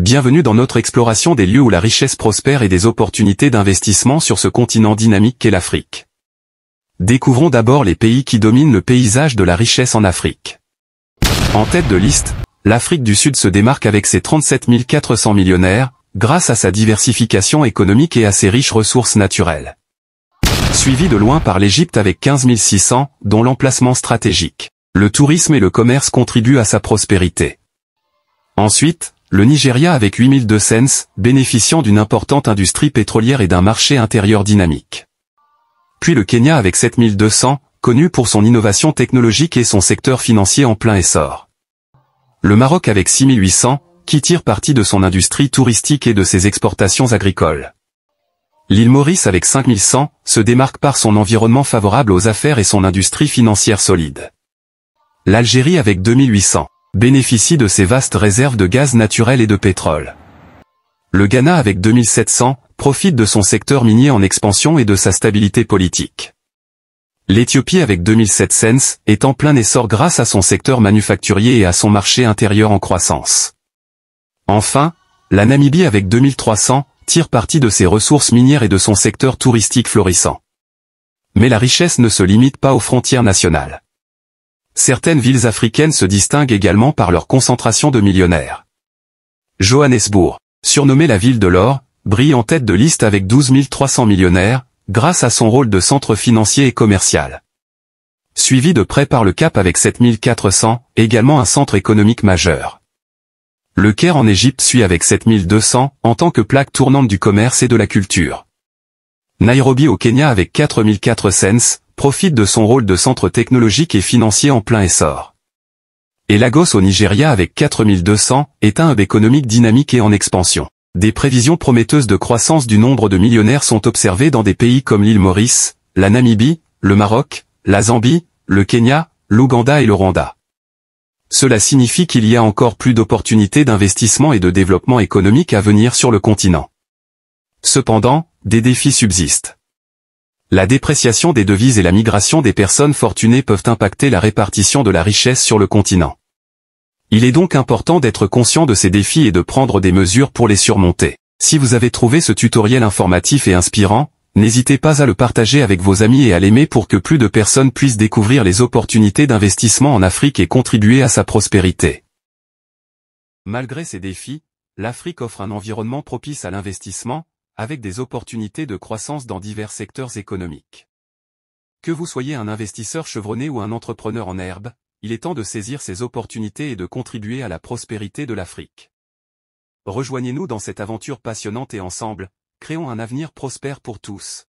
Bienvenue dans notre exploration des lieux où la richesse prospère et des opportunités d'investissement sur ce continent dynamique qu'est l'Afrique. Découvrons d'abord les pays qui dominent le paysage de la richesse en Afrique. En tête de liste, l'Afrique du Sud se démarque avec ses 37 400 millionnaires, grâce à sa diversification économique et à ses riches ressources naturelles. Suivi de loin par l'Égypte avec 15 600, dont l'emplacement stratégique. Le tourisme et le commerce contribuent à sa prospérité. Ensuite, le Nigeria avec 8200, bénéficiant d'une importante industrie pétrolière et d'un marché intérieur dynamique. Puis le Kenya avec 7200, connu pour son innovation technologique et son secteur financier en plein essor. Le Maroc avec 6800, qui tire parti de son industrie touristique et de ses exportations agricoles. L'île Maurice avec 5100, se démarque par son environnement favorable aux affaires et son industrie financière solide. L'Algérie avec 2800 bénéficie de ses vastes réserves de gaz naturel et de pétrole. Le Ghana avec 2700 profite de son secteur minier en expansion et de sa stabilité politique. L'Éthiopie avec 2700 est en plein essor grâce à son secteur manufacturier et à son marché intérieur en croissance. Enfin, la Namibie avec 2300 tire parti de ses ressources minières et de son secteur touristique florissant. Mais la richesse ne se limite pas aux frontières nationales. Certaines villes africaines se distinguent également par leur concentration de millionnaires. Johannesburg, surnommée la ville de l'or, brille en tête de liste avec 12 300 millionnaires, grâce à son rôle de centre financier et commercial. Suivi de près par le Cap avec 400, également un centre économique majeur. Le Caire en Égypte suit avec 200, en tant que plaque tournante du commerce et de la culture. Nairobi au Kenya avec 400 cents, profite de son rôle de centre technologique et financier en plein essor. Et Lagos au Nigeria avec 4200 est un hub économique dynamique et en expansion. Des prévisions prometteuses de croissance du nombre de millionnaires sont observées dans des pays comme l'île Maurice, la Namibie, le Maroc, la Zambie, le Kenya, l'Ouganda et le Rwanda. Cela signifie qu'il y a encore plus d'opportunités d'investissement et de développement économique à venir sur le continent. Cependant, des défis subsistent. La dépréciation des devises et la migration des personnes fortunées peuvent impacter la répartition de la richesse sur le continent. Il est donc important d'être conscient de ces défis et de prendre des mesures pour les surmonter. Si vous avez trouvé ce tutoriel informatif et inspirant, n'hésitez pas à le partager avec vos amis et à l'aimer pour que plus de personnes puissent découvrir les opportunités d'investissement en Afrique et contribuer à sa prospérité. Malgré ces défis, l'Afrique offre un environnement propice à l'investissement, avec des opportunités de croissance dans divers secteurs économiques. Que vous soyez un investisseur chevronné ou un entrepreneur en herbe, il est temps de saisir ces opportunités et de contribuer à la prospérité de l'Afrique. Rejoignez-nous dans cette aventure passionnante et ensemble, créons un avenir prospère pour tous.